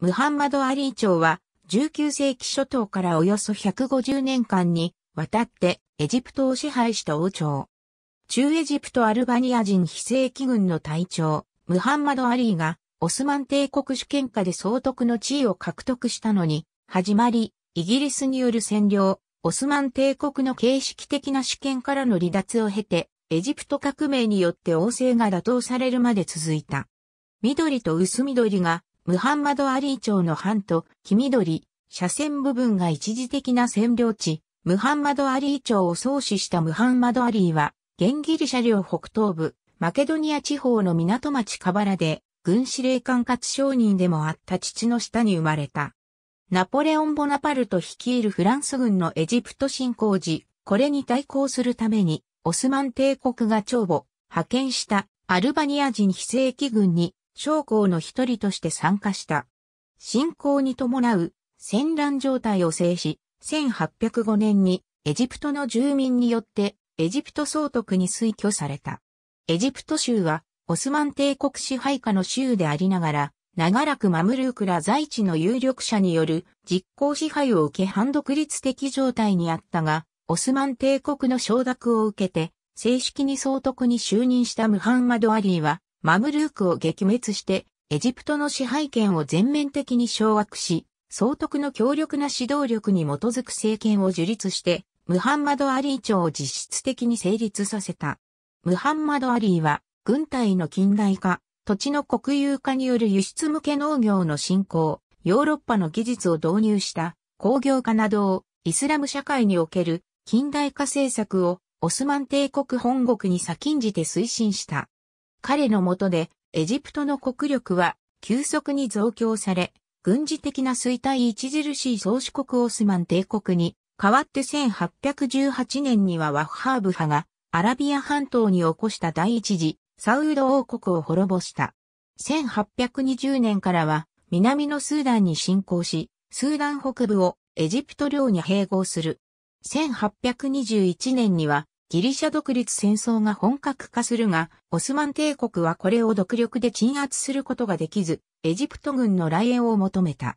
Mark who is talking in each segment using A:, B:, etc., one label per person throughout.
A: ムハンマド・アリー朝は19世紀初頭からおよそ150年間にわたってエジプトを支配した王朝。中エジプトアルバニア人非正規軍の隊長、ムハンマド・アリーがオスマン帝国主権下で総督の地位を獲得したのに、始まり、イギリスによる占領、オスマン帝国の形式的な主権からの離脱を経て、エジプト革命によって王政が打倒されるまで続いた。緑と薄緑がムハンマド・アリー朝の藩と黄緑、斜線部分が一時的な占領地、ムハンマド・アリー朝を創始したムハンマド・アリーは、現ギリシャ領北東部、マケドニア地方の港町カバラで、軍司令官かつ商人でもあった父の下に生まれた。ナポレオン・ボナパルト率いるフランス軍のエジプト侵攻時、これに対抗するために、オスマン帝国が帳簿、派遣したアルバニア人非正規軍に将校の一人として参加した。侵攻に伴う戦乱状態を制し、1805年にエジプトの住民によってエジプト総督に推挙された。エジプト州はオスマン帝国支配下の州でありながら、長らくマムルークら在地の有力者による実効支配を受け反独立的状態にあったが、オスマン帝国の承諾を受けて、正式に総督に就任したムハンマド・アリーは、マムルークを撃滅して、エジプトの支配権を全面的に掌握し、総督の強力な指導力に基づく政権を樹立して、ムハンマド・アリー朝を実質的に成立させた。ムハンマド・アリーは、軍隊の近代化、土地の国有化による輸出向け農業の振興、ヨーロッパの技術を導入した工業化などをイスラム社会における近代化政策をオスマン帝国本国に先んじて推進した。彼のもとでエジプトの国力は急速に増強され、軍事的な衰退著しい宗主国オスマン帝国に代わって1818年にはワッハーブ派がアラビア半島に起こした第一次サウド王国を滅ぼした。1820年からは南のスーダンに侵攻し、スーダン北部をエジプト領に併合する。1821年にはギリシャ独立戦争が本格化するが、オスマン帝国はこれを独力で鎮圧することができず、エジプト軍の来援を求めた。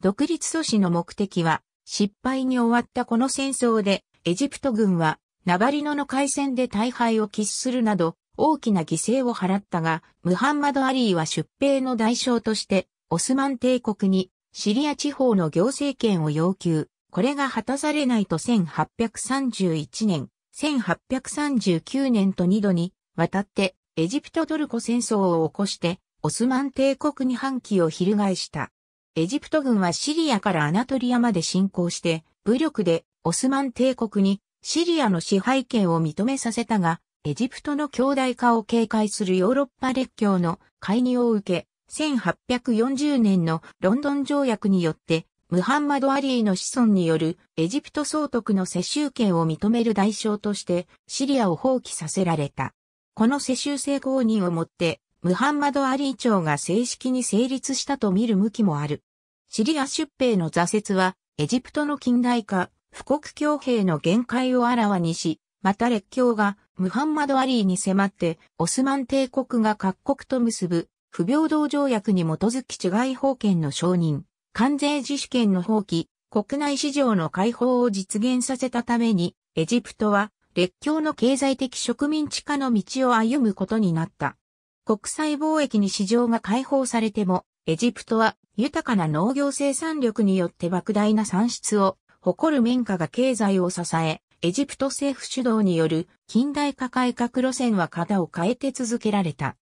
A: 独立阻止の目的は、失敗に終わったこの戦争で、エジプト軍は、ナバリノの海戦で大敗を喫するなど、大きな犠牲を払ったが、ムハンマド・アリーは出兵の代償として、オスマン帝国にシリア地方の行政権を要求。これが果たされないと1831年、1839年と2度に渡ってエジプトトルコ戦争を起こしてオスマン帝国に反旗を翻した。エジプト軍はシリアからアナトリアまで侵攻して武力でオスマン帝国にシリアの支配権を認めさせたが、エジプトの強大化を警戒するヨーロッパ列強の介入を受け、1840年のロンドン条約によってムハンマド・アリーの子孫によるエジプト総督の世襲権を認める代償としてシリアを放棄させられた。この世襲制公認をもって、ムハンマド・アリー朝が正式に成立したと見る向きもある。シリア出兵の挫折は、エジプトの近代化、富国強兵の限界をあらわにし、また列強がムハンマド・アリーに迫って、オスマン帝国が各国と結ぶ不平等条約に基づき違い法権の承認。関税自主権の放棄、国内市場の解放を実現させたために、エジプトは列強の経済的植民地化の道を歩むことになった。国際貿易に市場が解放されても、エジプトは豊かな農業生産力によって莫大な産出を誇る綿花が経済を支え、エジプト政府主導による近代化改革路線は型を変えて続けられた。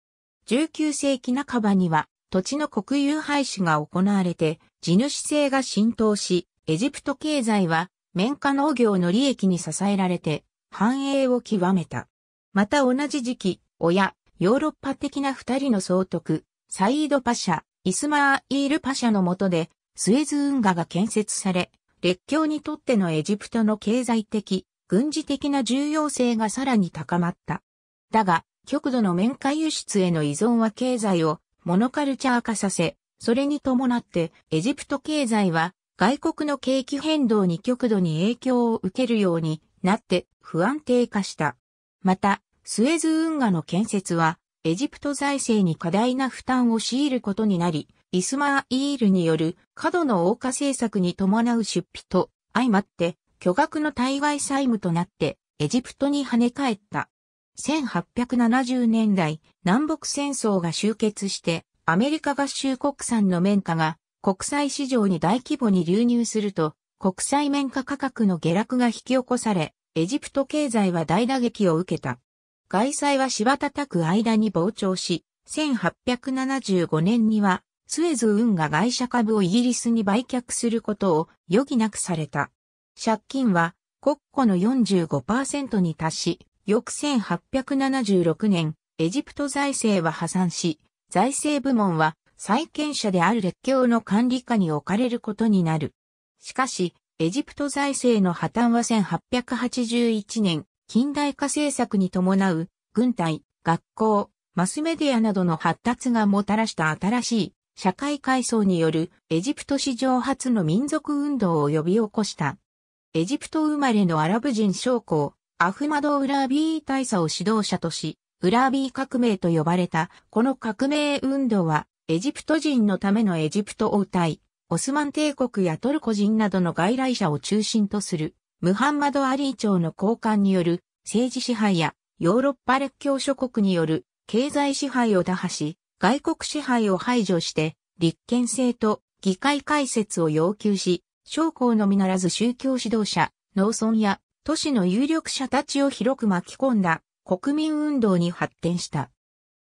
A: 19世紀半ばには土地の国有廃止が行われて地主制が浸透し、エジプト経済は綿花農業の利益に支えられて繁栄を極めた。また同じ時期、親、ヨーロッパ的な二人の総督、サイードパシャ、イスマーイールパシャのとで、スエズ運河が建設され、列強にとってのエジプトの経済的、軍事的な重要性がさらに高まった。だが、極度の綿花輸出への依存は経済をモノカルチャー化させ、それに伴って、エジプト経済は外国の景気変動に極度に影響を受けるようになって不安定化した。また、スエズ運河の建設は、エジプト財政に過大な負担を強いることになり、イスマーイールによる過度の王家政策に伴う出費と相まって巨額の対外債務となってエジプトに跳ね返った。1870年代、南北戦争が終結してアメリカ合衆国産の綿花が国際市場に大規模に流入すると、国際綿花価格の下落が引き起こされ、エジプト経済は大打撃を受けた。外債は柴叩く間に膨張し、1875年には、スエズ運河外社株をイギリスに売却することを余儀なくされた。借金は国庫の45%に達し、翌1876年、エジプト財政は破産し、財政部門は債権者である列強の管理下に置かれることになる。しかし、エジプト財政の破綻は1881年、近代化政策に伴う、軍隊、学校、マスメディアなどの発達がもたらした新しい社会階層によるエジプト史上初の民族運動を呼び起こした。エジプト生まれのアラブ人将校、アフマド・ウラービー大佐を指導者とし、ウラービー革命と呼ばれた、この革命運動は、エジプト人のためのエジプト王隊、オスマン帝国やトルコ人などの外来者を中心とする、ムハンマド・アリー朝の交換による政治支配やヨーロッパ列強諸国による経済支配を打破し、外国支配を排除して、立憲制と議会開設を要求し、将校のみならず宗教指導者、農村や都市の有力者たちを広く巻き込んだ国民運動に発展した。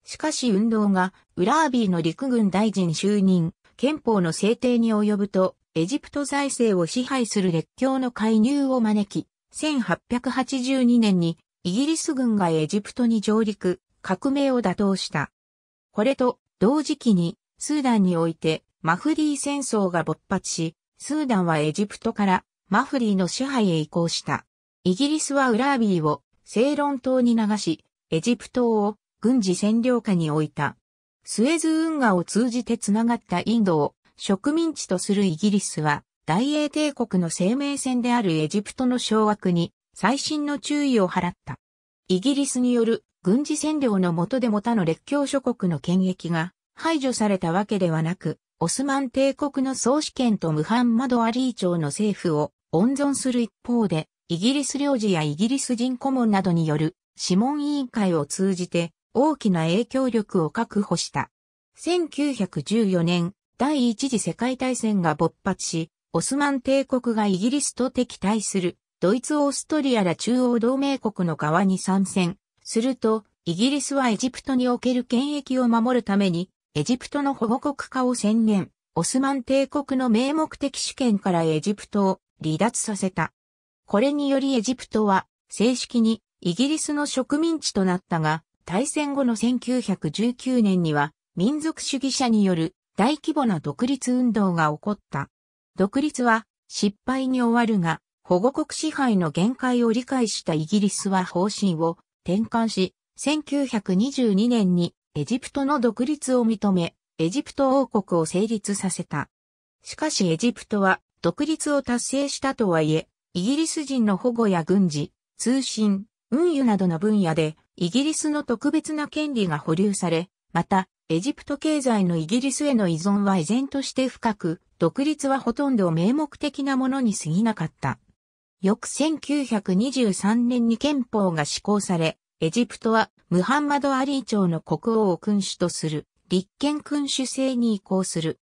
A: しかし運動がウラービーの陸軍大臣就任、憲法の制定に及ぶと、エジプト財政を支配する列強の介入を招き、1882年にイギリス軍がエジプトに上陸、革命を打倒した。これと同時期にスーダンにおいてマフディ戦争が勃発し、スーダンはエジプトからマフリーの支配へ移行した。イギリスはウラービーをセ論ロン島に流し、エジプトを軍事占領下に置いた。スエズ運河を通じて繋がったインドを植民地とするイギリスは、大英帝国の生命線であるエジプトの掌握に最新の注意を払った。イギリスによる軍事占領の下でも他の列強諸国の権益が排除されたわけではなく、オスマン帝国の総主権とムハンマド・アリー朝の政府を温存する一方で、イギリス領事やイギリス人顧問などによる諮問委員会を通じて大きな影響力を確保した。1914年、第一次世界大戦が勃発し、オスマン帝国がイギリスと敵対する、ドイツ・オーストリアら中央同盟国の側に参戦。すると、イギリスはエジプトにおける権益を守るために、エジプトの保護国化を宣言。オスマン帝国の名目的主権からエジプトを離脱させた。これによりエジプトは正式にイギリスの植民地となったが、大戦後の1919年には民族主義者による大規模な独立運動が起こった。独立は失敗に終わるが、保護国支配の限界を理解したイギリスは方針を転換し、1922年にエジプトの独立を認め、エジプト王国を成立させた。しかしエジプトは独立を達成したとはいえ、イギリス人の保護や軍事、通信、運輸などの分野で、イギリスの特別な権利が保留され、また、エジプト経済のイギリスへの依存は依然として深く、独立はほとんど名目的なものに過ぎなかった。翌1923年に憲法が施行され、エジプトはムハンマド・アリー朝の国王を君主とする立憲君主制に移行する。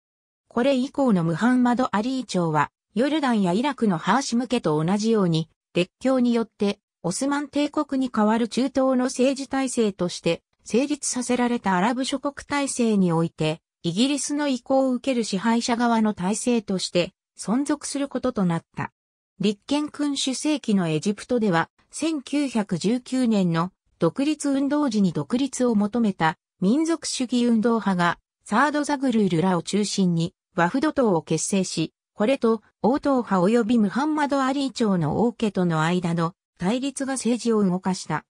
A: これ以降のムハンマド・アリー朝はヨルダンやイラクのハーシム家と同じように、列強によってオスマン帝国に代わる中東の政治体制として成立させられたアラブ諸国体制において、イギリスの意向を受ける支配者側の体制として存続することとなった。立憲君主世紀のエジプトでは、1919年の独立運動時に独立を求めた民族主義運動派がサードザグルールらを中心にワフド党を結成し、これと、王党派及びムハンマド・アリー朝の王家との間の対立が政治を動かした。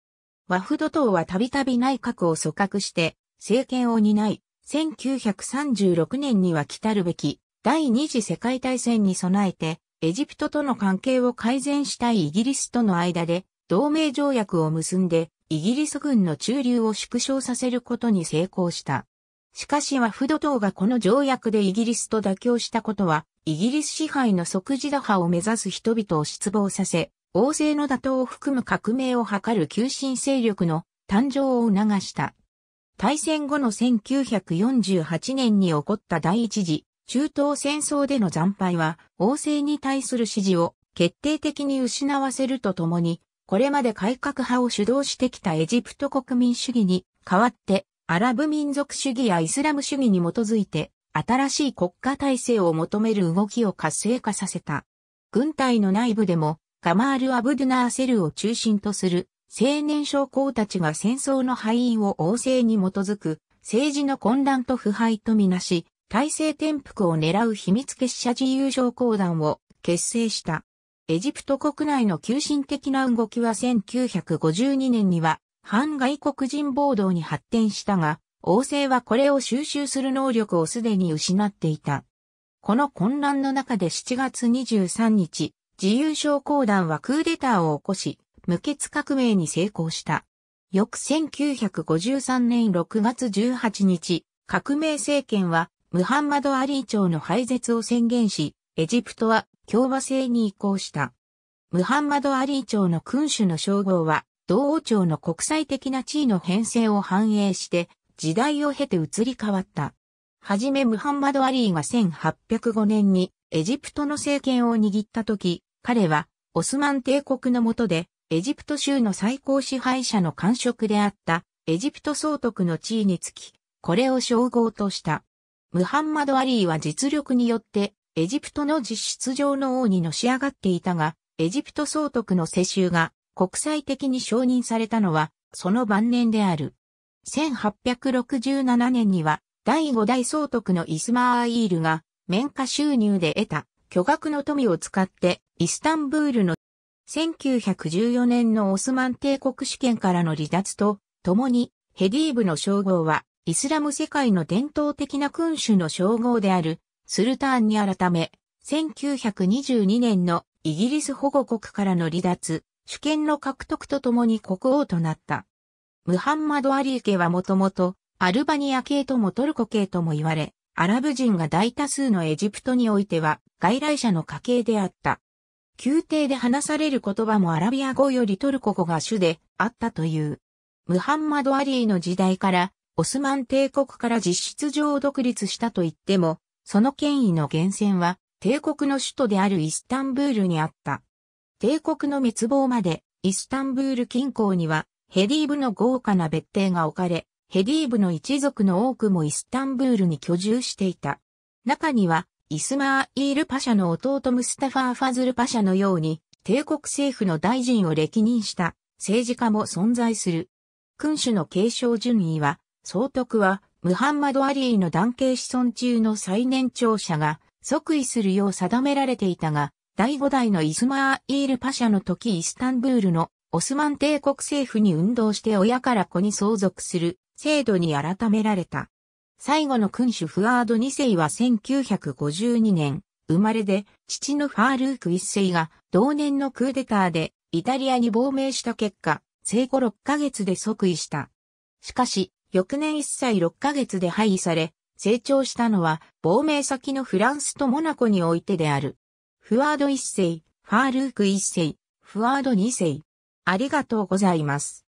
A: ワフド党はたびたび内閣を組閣して政権を担い、1936年には来たるべき第二次世界大戦に備えてエジプトとの関係を改善したいイギリスとの間で同盟条約を結んでイギリス軍の駐留を縮小させることに成功した。しかしワフド党がこの条約でイギリスと妥協したことは、イギリス支配の即時打破を目指す人々を失望させ、王政の打倒を含む革命を図る急進勢力の誕生を促した。大戦後の1948年に起こった第一次中東戦争での惨敗は王政に対する支持を決定的に失わせるとともに、これまで改革派を主導してきたエジプト国民主義に代わってアラブ民族主義やイスラム主義に基づいて、新しい国家体制を求める動きを活性化させた。軍隊の内部でも、カマール・アブドゥナーセルを中心とする青年将校たちが戦争の敗因を王政に基づく政治の混乱と腐敗とみなし、体制転覆を狙う秘密結社自由将校団を結成した。エジプト国内の急進的な動きは1952年には反外国人暴動に発展したが、王政はこれを収集する能力をすでに失っていた。この混乱の中で7月23日、自由将校団はクーデターを起こし、無血革命に成功した。翌1953年6月18日、革命政権はムハンマド・アリー朝の廃絶を宣言し、エジプトは共和制に移行した。ムハンマド・アリー朝の君主の称号は同王朝の国際的な地位の変遷を反映して、時代を経て移り変わった。はじめムハンマド・アリーが1805年にエジプトの政権を握った時、彼はオスマン帝国の下でエジプト州の最高支配者の官職であったエジプト総督の地位につき、これを称号とした。ムハンマド・アリーは実力によってエジプトの実質上の王にのし上がっていたが、エジプト総督の世襲が国際的に承認されたのは、その晩年である。1867年には、第5代総督のイスマーイールが、免花収入で得た巨額の富を使って、イスタンブールの1914年のオスマン帝国主権からの離脱と、共に、ヘディーブの称号は、イスラム世界の伝統的な君主の称号である、スルターンに改め、1922年のイギリス保護国からの離脱、主権の獲得とともに国王となった。ムハンマド・アリー家はもともと、アルバニア系ともトルコ系とも言われ、アラブ人が大多数のエジプトにおいては、外来者の家系であった。宮廷で話される言葉もアラビア語よりトルコ語が主であったという。ムハンマド・アリーの時代から、オスマン帝国から実質上独立したと言っても、その権威の源泉は、帝国の首都であるイスタンブールにあった。帝国の滅亡まで、イスタンブール近郊には、ヘディーブの豪華な別邸が置かれ、ヘディーブの一族の多くもイスタンブールに居住していた。中には、イスマーイールパシャの弟ムスタファー・ファズルパシャのように、帝国政府の大臣を歴任した政治家も存在する。君主の継承順位は、総督は、ムハンマド・アリーの男系子孫中の最年長者が即位するよう定められていたが、第5代のイスマーイールパシャの時イスタンブールのオスマン帝国政府に運動して親から子に相続する制度に改められた。最後の君主フワード2世は1952年生まれで父のファールーク1世が同年のクーデターでイタリアに亡命した結果、生後6ヶ月で即位した。しかし、翌年1歳6ヶ月で廃位され、成長したのは亡命先のフランスとモナコにおいてである。フワード1世、ファールーク1世、フワード2世。ありがとうございます。